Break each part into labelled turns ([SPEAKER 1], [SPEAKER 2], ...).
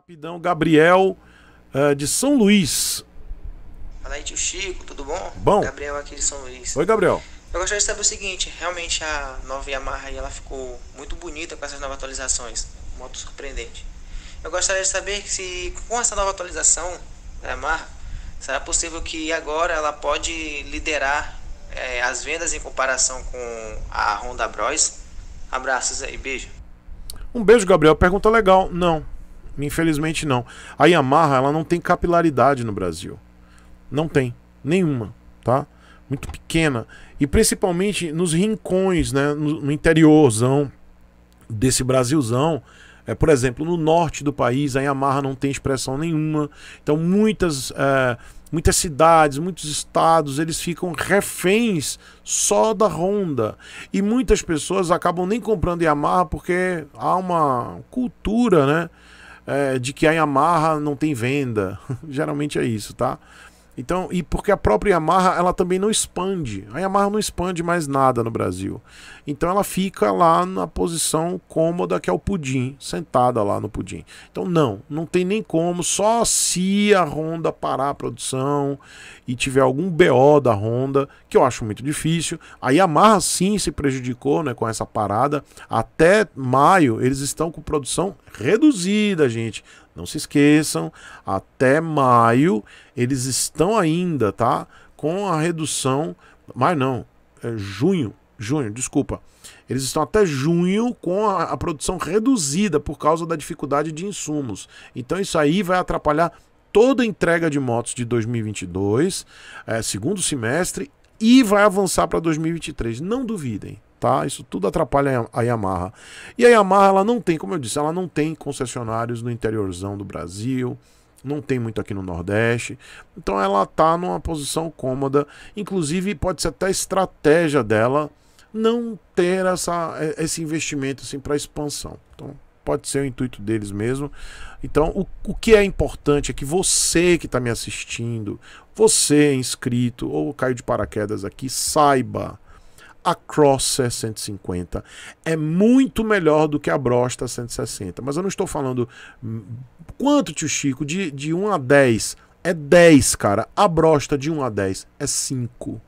[SPEAKER 1] Rapidão, Gabriel uh, de São Luís. Fala aí, tio Chico, tudo bom? Bom. Gabriel aqui de São Luís. Oi, Gabriel. Eu gostaria de saber o seguinte, realmente a nova Yamaha aí, ela ficou muito bonita com essas novas atualizações, moto surpreendente. Eu gostaria de saber se com essa nova atualização da Yamaha, será possível que agora ela pode liderar é, as vendas em comparação com a Honda Bros? Abraços aí, beijo. Um beijo, Gabriel. Pergunta legal. Não, Infelizmente não. A Yamaha, ela não tem capilaridade no Brasil. Não tem. Nenhuma, tá? Muito pequena. E principalmente nos rincões, né? No, no interiorzão desse Brasilzão. É, por exemplo, no norte do país, a Yamaha não tem expressão nenhuma. Então muitas... É, muitas cidades, muitos estados, eles ficam reféns só da Honda. E muitas pessoas acabam nem comprando Yamaha porque há uma cultura, né? é, de que a Yamaha não tem venda. Geralmente é isso, tá? Então, e porque a própria Yamaha, ela também não expande. A Yamaha não expande mais nada no Brasil. Então ela fica lá na posição cômoda que é o pudim, sentada lá no pudim. Então não, não tem nem como, só se a Honda parar a produção e tiver algum BO da Honda, que eu acho muito difícil. A Yamaha sim se prejudicou, né, com essa parada. Até maio eles estão com produção reduzida, gente. Não se esqueçam, até maio eles estão ainda, tá? Com a redução. Mas não, é junho. Junho, desculpa. Eles estão até junho com a, a produção reduzida por causa da dificuldade de insumos. Então isso aí vai atrapalhar toda a entrega de motos de 2022, é, eh, segundo semestre, e vai avançar para 2023. Não duvidem tá? Isso tudo atrapalha a Yamaha. E a Yamaha, ela não tem, como eu disse, ela não tem concessionários no interiorzão do Brasil, não tem muito aqui no Nordeste. Então ela tá numa posição cômoda, inclusive pode ser até a estratégia dela não ter essa, é, esse investimento assim para expansão. Então, pode ser o intuito deles mesmo. Então, o, o que é importante é que você que está me assistindo, você inscrito ou caiu de paraquedas aqui, saiba a Crosser 150 é muito melhor do que a Brosta 160. Mas eu não estou falando hum, quanto, tio Chico, de, de 1 a 10. É 10, cara. A Brosta de 1 a 10 é 5.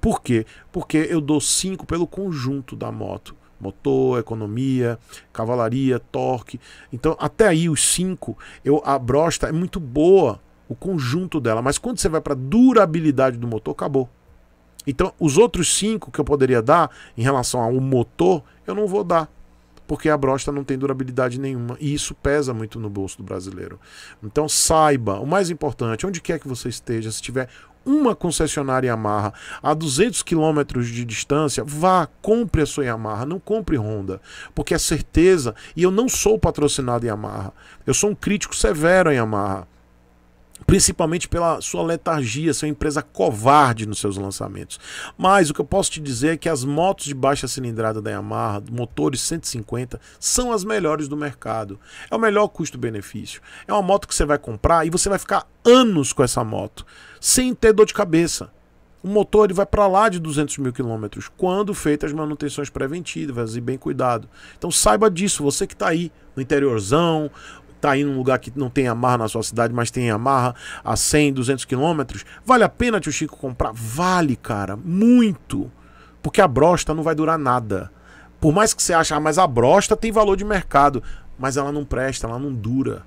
[SPEAKER 1] Por quê? Porque eu dou 5 pelo conjunto da moto. Motor, economia, cavalaria, torque. Então, até aí, os 5, a Brosta é muito boa, o conjunto dela. Mas quando você vai para durabilidade do motor, acabou. Então, os outros cinco que eu poderia dar em relação ao motor, eu não vou dar. Porque a brosta não tem durabilidade nenhuma. E isso pesa muito no bolso do brasileiro. Então saiba, o mais importante, onde quer que você esteja, se tiver uma concessionária Yamaha a 200 quilômetros de distância, vá, compre a sua Yamaha, não compre Honda, porque é certeza, e eu não sou patrocinado em Yamaha, eu sou um crítico severo em Yamaha, principalmente pela sua letargia, sua empresa covarde nos seus lançamentos. Mas o que eu posso te dizer é que as motos de baixa cilindrada da Yamaha, motores 150, são as melhores do mercado. É o melhor custo-benefício. É uma moto que você vai comprar e você vai ficar anos com essa moto, sem ter dor de cabeça. O motor ele vai para lá de 200 mil quilômetros, quando feitas as manutenções preventivas e bem cuidado. Então saiba disso, você que está aí no interiorzão, está indo num lugar que não tem amarra na sua cidade, mas tem amarra a 100, 200 quilômetros, vale a pena, tio Chico, comprar? Vale, cara, muito. Porque a brosta não vai durar nada. Por mais que você ache, ah, mas a brosta tem valor de mercado, mas ela não presta, ela não dura.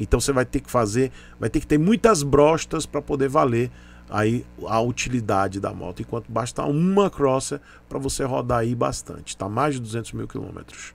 [SPEAKER 1] Então você vai ter que fazer, vai ter que ter muitas brostas para poder valer aí a utilidade da moto, enquanto basta uma crosser para você rodar aí bastante, tá? Mais de 200 mil quilômetros.